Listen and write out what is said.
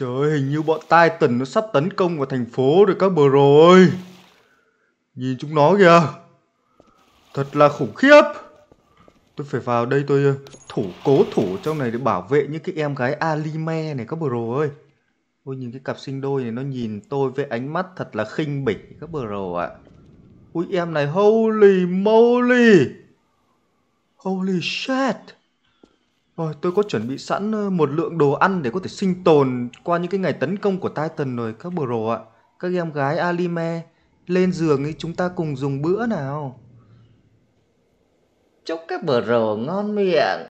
Trời ơi, hình như bọn Titan nó sắp tấn công vào thành phố rồi các bờ rồi. Nhìn chúng nó kìa. Thật là khủng khiếp. Tôi phải vào đây tôi ờ, thủ cố thủ trong này để bảo vệ những cái em gái Alime này các bờ rồi ơi. Ôi nhìn cái cặp sinh đôi này nó nhìn tôi với ánh mắt thật là khinh bỉ các bờ rồi ạ. À. Ui em này holy moly. Holy shit. Rồi, tôi có chuẩn bị sẵn, một lượng đồ ăn để có thể sinh tồn qua những cái ngày tấn công của Titan rồi các Bro ạ. Các em gái Alime lên giường ấy chúng ta cùng dùng bữa nào. Chúc các Bro ngon miệng.